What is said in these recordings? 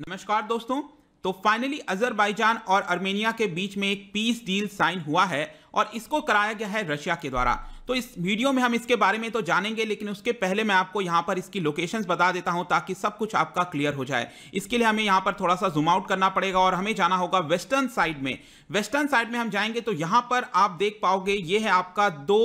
नमस्कार दोस्तों तो फाइनली अजरबैजान और आर्मेनिया के बीच में एक पीस डील साइन हुआ है और इसको कराया गया है रशिया के द्वारा तो इस वीडियो में हम इसके बारे में तो जानेंगे लेकिन उसके पहले मैं आपको यहाँ पर इसकी लोकेशंस बता देता हूँ ताकि सब कुछ आपका क्लियर हो जाए इसके लिए हमें यहाँ पर थोड़ा सा जूमआउट करना पड़ेगा और हमें जाना होगा वेस्टर्न साइड में वेस्टर्न साइड में हम जाएंगे तो यहाँ पर आप देख पाओगे ये है आपका दो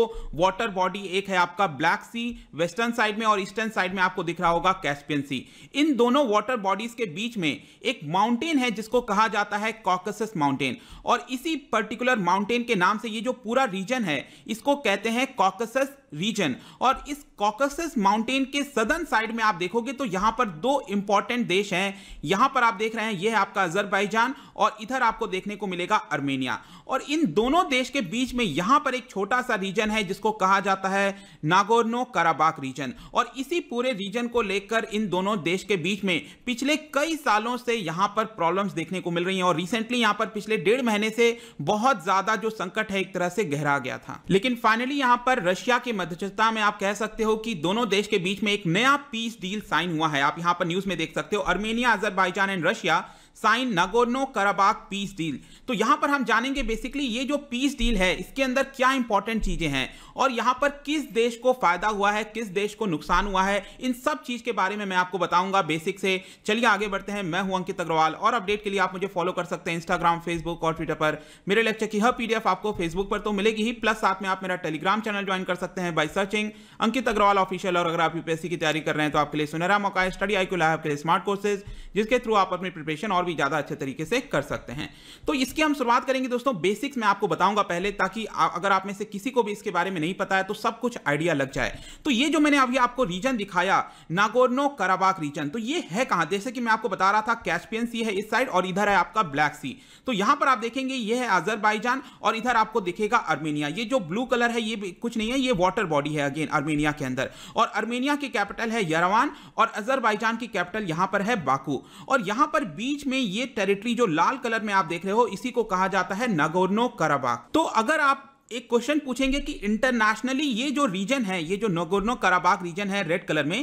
वाटर बॉडी एक है आपका ब्लैक सी वेस्टर्न साइड में और ईस्टर्न साइड में आपको दिख रहा होगा कैस्पियन सी इन दोनों वाटर बॉडीज के बीच में एक माउंटेन है जिसको कहा जाता है कॉकसस माउंटेन और इसी पर्टिकुलर माउंटेन के नाम से ये जो पूरा रीजन है इसको कहते हैं caucuses रीजन और इस कॉकसस माउंटेन के सदर्न साइड में आप देखोगे तो यहां पर दो इंपॉर्टेंट देश हैं यहां पर आप देख रहे हैं यह है आपका अजरबैजान और इधर आपको देखने को मिलेगा अर्मेनिया और इन दोनों देश के बीच में यहां पर एक छोटा सा रीजन है जिसको कहा जाता है नागोर्नो काराबाक रीजन और इसी पूरे रीजन को लेकर इन दोनों देश के बीच में पिछले कई सालों से यहां पर प्रॉब्लम देखने को मिल रही है और रिसेंटली यहां पर पिछले डेढ़ महीने से बहुत ज़्यादा जो संकट है एक तरह से गहरा गया था लेकिन फाइनली यहां पर रशिया के मध्यस्थता में आप कह सकते हो कि दोनों देश के बीच में एक नया पीस डील साइन हुआ है आप यहां पर न्यूज में देख सकते हो Armenia Azerbaijan and Russia sign Nagorno Karabakh peace deal तो यहां पर हम जानेंगे बेसिकली ये जो पीस डील है इसके अंदर क्या इंपॉर्टेंट चीज़ें हैं और यहां पर किस देश को फायदा हुआ है किस देश को नुकसान हुआ है इन सब चीज़ के बारे में मैं आपको बताऊंगा बेसिक से चलिए आगे बढ़ते हैं मैं हूं अंकित अग्रवाल और अपडेट के लिए आप मुझे फॉलो कर सकते हैं इंस्टाग्राम फेसबुक और ट्विटर पर मेरे लेक्चर की हर पीडीएफ आपको फेसबुक पर तो मिलेगी ही प्लस साथ में आप मेरा टेलीग्राम चैनल ज्वाइन कर सकते हैं by searching Ankit Agrawal official और अगर आप यूपीएससी की तैयारी कर रहे हैं तो आपके लिए सुनहरा मौका है स्टडी आई लाइव के लिए स्मार्ट कोर्सेज जिसके थ्रू आप अपनी प्रिपरेशन और और भी ज़्यादा अच्छे तरीके से कर सकते हैं तो इसकी हम शुरुआत करेंगे दोस्तों बेसिक्स में आपको बताऊंगा पहले ताकि अगर आप में से किसी को भी इसके बारे में नहीं पता है तो सब कुछ आइडिया लग जाए तो ये जो मैंने अभी आपको रीजन दिखाया नागोर्नो कराबाक रीजन तो ये है कहां जैसे कि मैं आपको बता रहा था कैस्पियन सी है इस साइड और इधर है आपका ब्लैक सी तो यहां पर आप देखेंगे ये है अजरबाईजान और इधर आपको दिखेगा अर्मेनिया ये जो ब्लू कलर है ये कुछ नहीं है ये वाटर बॉडी है अगेन अर्मेनिया के अंदर और अर्मेनिया की कैपिटल है यरवान और अजरबाईजान की कैपिटल यहां पर है बाकू और यहां पर बीच में में ये टेरिटरी जो लाल कलर में आप देख रहे हो इसी को कहा जाता है नगोर्नो कराबाग तो अगर आप एक क्वेश्चन पूछेंगे कि इंटरनेशनली ये जो रीजन है ये जो नगोर्नो कराबाग रीजन है रेड कलर में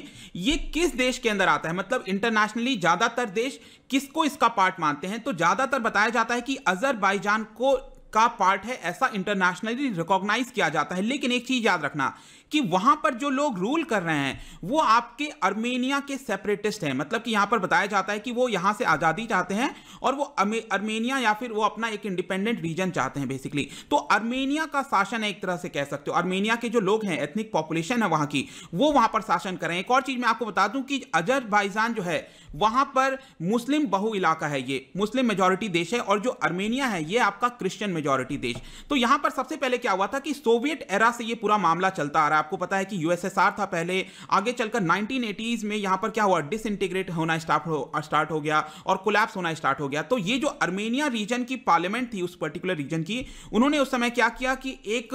ये किस देश के अंदर आता है मतलब इंटरनेशनली ज्यादातर देश किसको इसका पार्ट मानते हैं तो ज्यादातर बताया जाता है कि अजरबैजान को का पार्ट है ऐसा इंटरनेशनली रिकॉग्नाइज किया जाता है लेकिन एक चीज याद रखना कि वहां पर जो लोग रूल कर रहे हैं वो आपके अर्मेनिया के सेपरेटिस्ट हैं मतलब कि यहां पर बताया जाता है कि वो यहां से आज़ादी चाहते हैं और वो अर्मेनिया या फिर वो अपना एक इंडिपेंडेंट रीजन चाहते हैं बेसिकली तो अर्मेनिया का शासन है एक तरह से कह सकते हो अर्मेनिया के जो लोग हैं एथनिक पॉपुलेशन है वहां की वो वहां पर शासन करें एक और चीज मैं आपको बता दूं कि अजरबैजान जो है वहां पर मुस्लिम बहु इलाका है ये मुस्लिम मेजोरिटी देश है और जो अर्मेनिया है ये आपका क्रिश्चियन मेजोरिटी देश तो यहां पर सबसे पहले क्या हुआ था कि सोवियत एरा से ये पूरा मामला चलता आ रहा आपको पता है कि यूएसएसआर था पहले आगे चलकर 1980s में यहां पर क्या हुआ डिसइंटीग्रेट होना स्टार्ट हो हो गया और कोलैप्स होना स्टार्ट हो गया तो ये जो अर्मेनिया रीजन की पार्लियामेंट थी उस पर्टिकुलर रीजन की उन्होंने उस समय क्या किया कि एक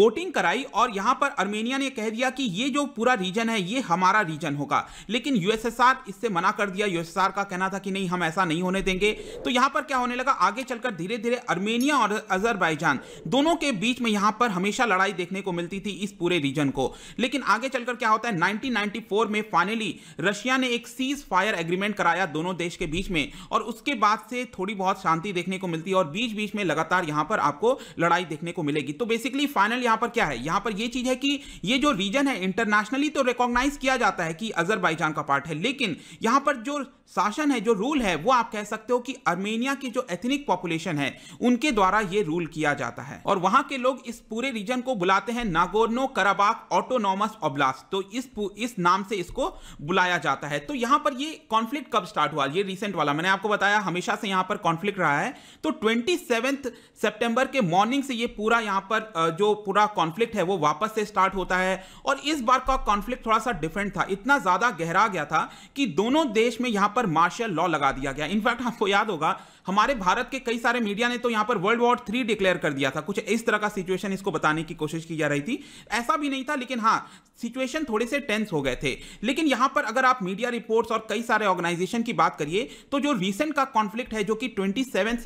वोटिंग कराई और यहां पर अर्मेनिया ने कह दिया कि ये जो पूरा रीजन है ये हमारा रीजन होगा लेकिन यूएसएसआर इससे मना कर दिया यूएसएसआर का कहना था कि नहीं हम ऐसा नहीं होने देंगे तो यहां पर क्या होने लगा आगे चलकर धीरे धीरे अर्मेनिया और अजरबैजान दोनों के बीच में यहां पर हमेशा लड़ाई देखने को मिलती थी इस पूरे रीजन रीजन को लेकिन आगे चलकर क्या होता है 1994 में फाइनली रशिया ने एक सीज फायर एग्रीमेंट कराया दोनों देश के बीच में और उसके बाद से थोड़ी बहुत शांति देखने को मिलती है और बीच बीच में लगातार यहां पर आपको लड़ाई देखने को मिलेगी तो बेसिकली फाइनल यहां पर क्या है यहां पर यह चीज है कि ये जो रीजन है इंटरनेशनली तो रिकॉग्नाइज किया जाता है कि अजरबाईजान का पार्ट है लेकिन यहां पर जो शासन है जो रूल है वो आप कह सकते हो कि अर्मेनिया की जो एथनिक पॉपुलेशन है उनके द्वारा ये रूल किया जाता है और वहां के लोग इस पूरे रीजन को बुलाते हैं नागोर्नो कराबा लद्दाख ऑटोनॉमस ओब्लास्ट तो इस इस नाम से इसको बुलाया जाता है तो यहां पर ये कॉन्फ्लिक्ट कब स्टार्ट हुआ ये रिसेंट वाला मैंने आपको बताया हमेशा से यहां पर कॉन्फ्लिक्ट रहा है तो ट्वेंटी सितंबर के मॉर्निंग से ये पूरा यहां पर जो पूरा कॉन्फ्लिक्ट है वो वापस से स्टार्ट होता है और इस बार का कॉन्फ्लिक्ट थोड़ा सा डिफरेंट था इतना ज्यादा गहरा गया था कि दोनों देश में यहां पर मार्शल लॉ लगा दिया गया इनफैक्ट आपको याद होगा हमारे भारत के कई सारे मीडिया ने तो यहां पर वर्ल्ड वॉर थ्री डिक्लेयर कर दिया था कुछ इस तरह का सिचुएशन इसको बताने की कोशिश की जा रही थी ऐसा भी नहीं था लेकिन हाँ सिचुएशन थोड़े से टेंस हो गए थे लेकिन यहां पर अगर आप मीडिया रिपोर्ट्स और कई सारे ऑर्गेनाइजेशन की बात करिए तो जो रीसेंट का कॉन्फ्लिक्ट है जो कि ट्वेंटी सेवन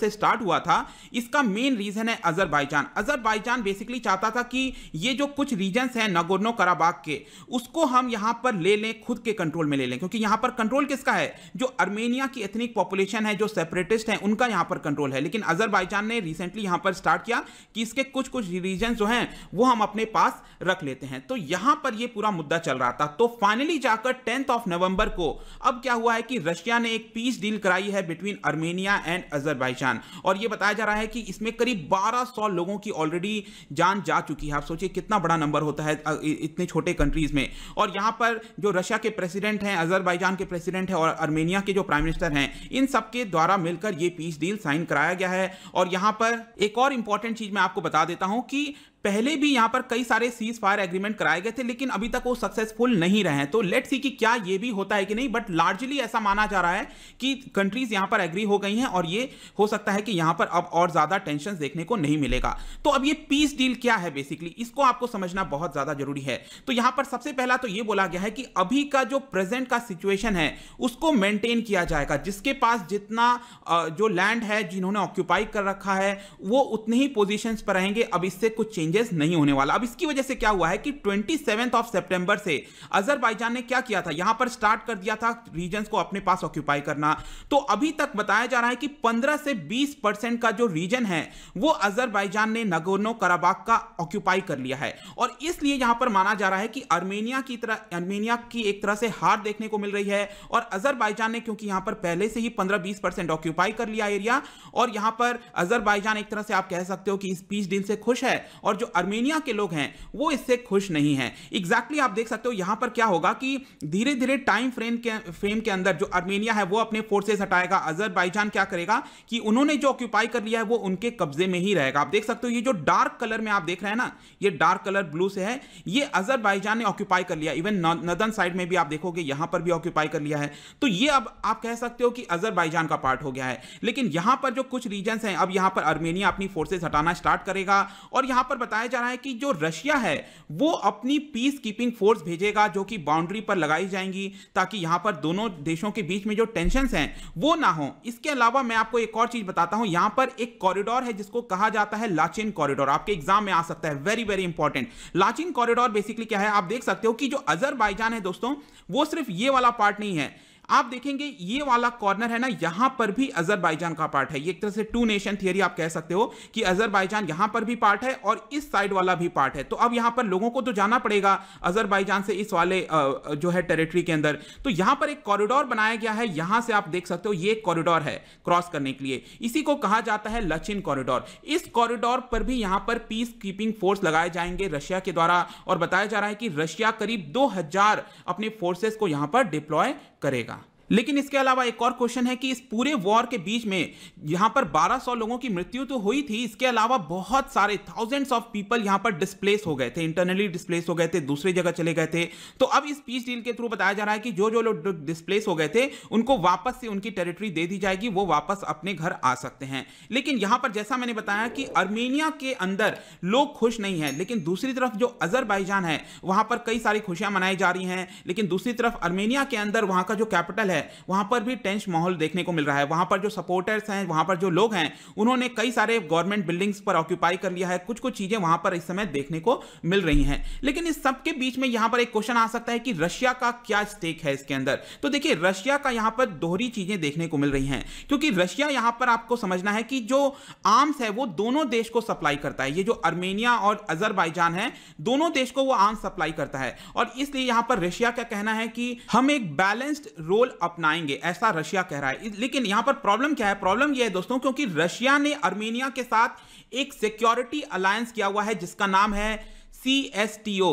से स्टार्ट हुआ था इसका मेन रीजन है अजरबैजान अजरबैजान बेसिकली चाहता था कि ये जो कुछ रीजन हैं नगोर्नो कराबाग के उसको हम यहां पर ले लें खुद के कंट्रोल में ले लें क्योंकि यहां पर कंट्रोल किसका है जो अर्मेनिया की एथनिक पॉपुलेशन है जो सेपरेट सेपरेटिस्ट हैं उनका यहाँ पर कंट्रोल है लेकिन अजरबैजान ने रिसेंटली यहाँ पर स्टार्ट किया कि इसके कुछ कुछ रीजन जो हैं वो हम अपने पास रख लेते हैं तो यहाँ पर ये पूरा मुद्दा चल रहा था तो फाइनली जाकर टेंथ ऑफ नवंबर को अब क्या हुआ है कि रशिया ने एक पीस डील कराई है बिटवीन अर्मेनिया एंड अजरबैजान और ये बताया जा रहा है कि इसमें करीब बारह लोगों की ऑलरेडी जान जा चुकी है आप सोचिए कितना बड़ा नंबर होता है इतने छोटे कंट्रीज में और यहाँ पर जो रशिया के प्रेसिडेंट हैं अजरबैजान के प्रेसिडेंट हैं और अर्मेनिया के जो प्राइम मिनिस्टर हैं इन सबके द्वारा मिलकर ये पीस डील साइन कराया गया है और यहां पर एक और इंपॉर्टेंट चीज मैं आपको बता देता हूं कि पहले भी यहां पर कई सारे सीज फायर एग्रीमेंट कराए गए थे लेकिन अभी तक वो सक्सेसफुल नहीं रहे हैं तो लेट सी कि क्या ये भी होता है कि नहीं बट लार्जली ऐसा माना जा रहा है कि कंट्रीज यहां पर एग्री हो गई हैं और ये हो सकता है कि यहां पर अब और ज़्यादा टेंशन देखने को नहीं मिलेगा तो अब ये पीस डील क्या है बेसिकली इसको आपको समझना बहुत ज़्यादा जरूरी है तो यहां पर सबसे पहला तो ये बोला गया है कि अभी का जो प्रेजेंट का सिचुएशन है उसको मेंटेन किया जाएगा जिसके पास जितना जो लैंड है जिन्होंने ऑक्यूपाई कर रखा है वो उतनी ही पोजिशन पर रहेंगे अब इससे कुछ चेंज चेंजेस नहीं होने वाला अब इसकी वजह से क्या हुआ है कि ट्वेंटी ऑफ सेप्टेंबर से अजरबाइजान ने क्या किया था यहां पर स्टार्ट कर दिया था रीजन को अपने पास ऑक्यूपाई करना तो अभी तक बताया जा रहा है कि पंद्रह से बीस का जो रीजन है वो अजरबाइजान ने नगोनो कराबाक का ऑक्यूपाई कर लिया है और इसलिए यहां पर माना जा रहा है कि अर्मेनिया की तरह अर्मेनिया की एक तरह से हार देखने को मिल रही है और अजरबाइजान ने क्योंकि यहां पर पहले से ही 15-20 परसेंट ऑक्यूपाई कर लिया एरिया और यहां पर अजरबाइजान एक तरह से आप कह सकते हो कि इस पीस डील से खुश है और जो आर्मेनिया के लोग हैं वो इससे खुश नहीं है एग्जैक्टली exactly आप देख सकते हो यहां पर क्या होगा कि धीरे धीरे टाइम फ्रेम के फ्रेम के अंदर जो आर्मेनिया है वो अपने फोर्सेस हटाएगा अजरबैजान क्या करेगा कि उन्होंने जो ऑक्यूपाई कर लिया है वो उनके कब्जे में ही रहेगा आप देख सकते हो ये जो डार्क कलर में आप देख रहे हैं ना ये डार्क कलर ब्लू से है ये अजरबैजान ने ऑक्यूपाई कर लिया इवन नदन साइड में भी आप देखोगे यहां पर भी ऑक्यूपाई कर लिया है तो ये अब आप कह सकते हो कि अजरबैजान का पार्ट हो गया है लेकिन यहां पर जो कुछ रीजन है अब यहां पर आर्मेनिया अपनी फोर्सेज हटाना स्टार्ट करेगा और यहां पर बताया जा रहा है कि जो रशिया है वो अपनी पीस कीपिंग फोर्स भेजेगा जो कि बाउंड्री पर लगाई जाएंगी ताकि यहां पर दोनों देशों के बीच में जो टेंशन हैं वो ना हो इसके अलावा मैं आपको एक और चीज बताता हूं यहां पर एक कॉरिडोर है जिसको कहा जाता है लाचिन कॉरिडोर आपके एग्जाम में आ सकता है very very important Lachin corridor basically क्या है आप देख सकते हो कि जो अजरबैजान है दोस्तों वो सिर्फ ये वाला पार्ट नहीं है आप देखेंगे ये वाला कॉर्नर है ना यहां पर भी अजरबाईजान का पार्ट है एक तरह से टू नेशन थियरी आप कह सकते हो कि अजरबाईजान यहां पर भी पार्ट है और इस साइड वाला भी पार्ट है तो अब यहां पर लोगों को तो जाना पड़ेगा अजरबाईजान से इस वाले जो है टेरिटरी के अंदर तो यहां पर एक कॉरिडोर बनाया गया है यहां से आप देख सकते हो ये कॉरिडोर है क्रॉस करने के लिए इसी को कहा जाता है लचिन कॉरिडोर इस कॉरिडोर पर भी यहां पर पीस कीपिंग फोर्स लगाए जाएंगे रशिया के द्वारा और बताया जा रहा है कि रशिया करीब दो अपने फोर्सेस को यहां पर डिप्लॉय करेगा लेकिन इसके अलावा एक और क्वेश्चन है कि इस पूरे वॉर के बीच में यहां पर 1200 लोगों की मृत्यु तो हुई थी इसके अलावा बहुत सारे थाउजेंड्स ऑफ पीपल यहां पर डिस्प्लेस हो गए थे इंटरनली डिस्प्लेस हो गए थे दूसरी जगह चले गए थे तो अब इस पीस डील के थ्रू बताया जा रहा है कि जो जो लोग डिस्प्लेस हो गए थे उनको वापस से उनकी टेरिटरी दे दी जाएगी वो वापस अपने घर आ सकते हैं लेकिन यहां पर जैसा मैंने बताया कि अर्मेनिया के अंदर लोग खुश नहीं है लेकिन दूसरी तरफ जो अजरबैजान है वहां पर कई सारी खुशियां मनाई जा रही हैं लेकिन दूसरी तरफ अर्मेनिया के अंदर वहां का जो कैपिटल है है वहां पर भी टेंश माहौल देखने को मिल रहा है वहां पर जो सपोर्टर्स हैं वहां पर जो लोग हैं उन्होंने कई सारे गवर्नमेंट बिल्डिंग्स पर ऑक्यूपाई कर लिया है कुछ कुछ चीज़ें वहां पर इस समय देखने को मिल रही हैं लेकिन इस सबके बीच में यहां पर एक क्वेश्चन आ सकता है कि रशिया का क्या स्टेक है इसके अंदर तो देखिए रशिया का यहां पर दोहरी चीज़ें देखने को मिल रही हैं क्योंकि रशिया यहां पर आपको समझना है कि जो आर्म्स है वो दोनों देश को सप्लाई करता है ये जो अर्मेनिया और अजरबैजान है दोनों देश को वो आर्म्स सप्लाई करता है और इसलिए यहां पर रशिया का कहना है कि हम एक बैलेंस्ड रोल अपनाएंगे ऐसा रशिया कह रहा है लेकिन यहां पर प्रॉब्लम क्या है प्रॉब्लम यह है दोस्तों क्योंकि रशिया ने अर्मेनिया के साथ एक सिक्योरिटी अलायंस किया हुआ है जिसका नाम है सी एस टी ओ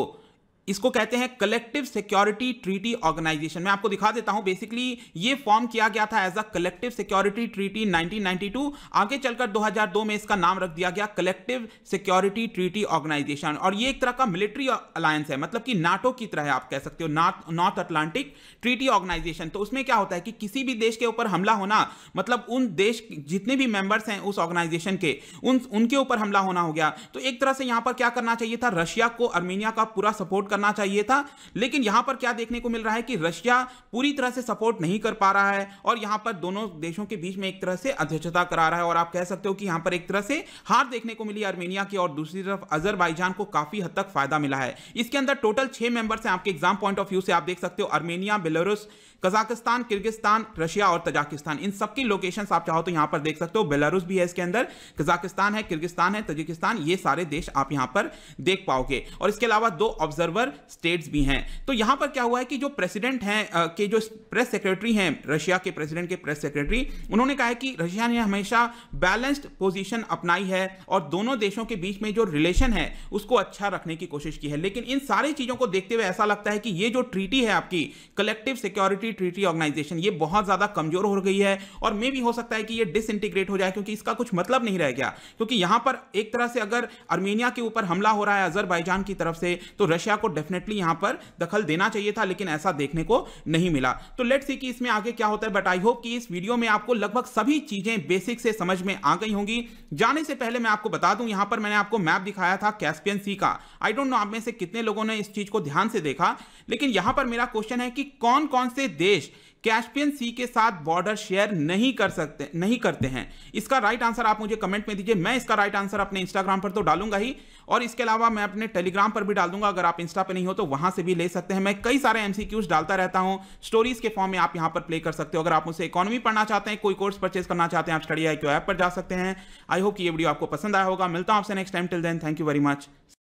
इसको कहते हैं कलेक्टिव सिक्योरिटी ट्रीटी ऑर्गेनाइजेशन मैं आपको दिखा देता हूं बेसिकली ये फॉर्म किया गया था as a collective security treaty 1992 आगे चलकर 2002 में इसका नाम रख दिया गया कलेक्टिव सिक्योरिटी ट्रीटी ऑर्गेनाइजेशन और ये एक तरह का मिलिट्री अलायंस है मतलब कि नाटो की तरह आप कह सकते हो नॉर्थ अटलांटिक ट्रीटी ऑर्गेनाइजेशन तो उसमें क्या होता है कि किसी भी देश के ऊपर हमला होना मतलब उन देश जितने भी मेंबर्स हैं उस ऑर्गेनाइजेशन के उन उनके ऊपर हमला होना हो गया तो एक तरह से यहां पर क्या करना चाहिए था रशिया को अर्मीनिया का पूरा सपोर्ट करना चाहिए था लेकिन यहां पर क्या देखने को मिल रहा है कि रशिया पूरी तरह से सपोर्ट नहीं कर पा रहा है और यहां पर दोनों देशों के बीच में एक तरह से अध्यक्षता करा रहा है और आप कह सकते हो कि यहां पर एक तरह से हार देखने को मिली आर्मेनिया की और दूसरी तरफ अजरबाइजान को काफी हद तक फायदा मिला है इसके अंदर टोटल छह मेंबर्स हैं आपके एग्जाम पॉइंट ऑफ व्यू से आप देख सकते हो Armenia Belarus Kazakhstan Kyrgyzstan Russia और तजाकिस्तान इन सबकी लोकेशन आप चाहो तो यहां पर देख सकते हो बेलारूस भी है इसके अंदर कजाकिस्तान है किर्गिस्तान है तजिकिस्तान ये सारे देश आप यहां पर देख पाओगे और इसके अलावा दो ऑब्जर्वर स्टेट्स भी हैं तो यहां पर क्या हुआ है कि जो प्रेसिडेंट हैं के जो प्रेस सेक्रेटरी हैं रशिया के प्रेसिडेंट के प्रेस सेक्रेटरी उन्होंने कहा है कि रशिया ने हमेशा बैलेंस्ड पोजिशन अपनाई है और दोनों देशों के बीच में जो रिलेशन है उसको अच्छा रखने की कोशिश की है लेकिन इन सारी चीज़ों को देखते हुए ऐसा लगता है कि ये जो ट्रीटी है आपकी collective security European treaty organisation ये बहुत ज्यादा कमजोर हो गई है और मे भी हो सकता है कि ये डिसइंटीग्रेट हो जाए क्योंकि इसका कुछ मतलब नहीं रह गया क्योंकि यहां पर एक तरह से अगर अर्मेनिया के ऊपर हमला हो रहा है अजरबैजान की तरफ से तो रशिया को डेफिनेटली यहां पर दखल देना चाहिए था लेकिन ऐसा देखने को नहीं मिला तो लेट सी कि इसमें आगे क्या होता है बट आई होप कि इस वीडियो में आपको लगभग सभी चीजें बेसिक से समझ में आ गई होंगी जाने से पहले मैं आपको बता दूं यहां पर मैंने आपको मैप दिखाया था कैस्पियन सी का आई डोंट नो आप में से कितने लोगों ने इस चीज को ध्यान से देखा लेकिन यहां पर मेरा क्वेश्चन है कि कौन कौन से देश कैस्पियन सी के साथ बॉर्डर शेयर नहीं कर सकते नहीं करते हैं इसका राइट आंसर आप मुझे कमेंट में दीजिए मैं इसका राइट आंसर अपने इंस्टाग्राम पर तो डालूंगा ही और इसके अलावा मैं अपने टेलीग्राम पर भी डाल दूंगा अगर आप इंस्टा पे नहीं हो तो वहां से भी ले सकते हैं मैं कई सारे एमसीक्यूज डालता रहता हूं स्टोरीज के फॉर्म में आप यहां पर प्ले कर सकते हो अगर आप मुझसे इकोनॉमी पढ़ना चाहते हैं कोई कोर्स परचेज करना चाहते हैं आप स्टडी आई क्यू ऐप पर जा सकते हैं आई होप ये वीडियो आपको पसंद आया होगा मिलता हूं आपसे next time till then thank you very much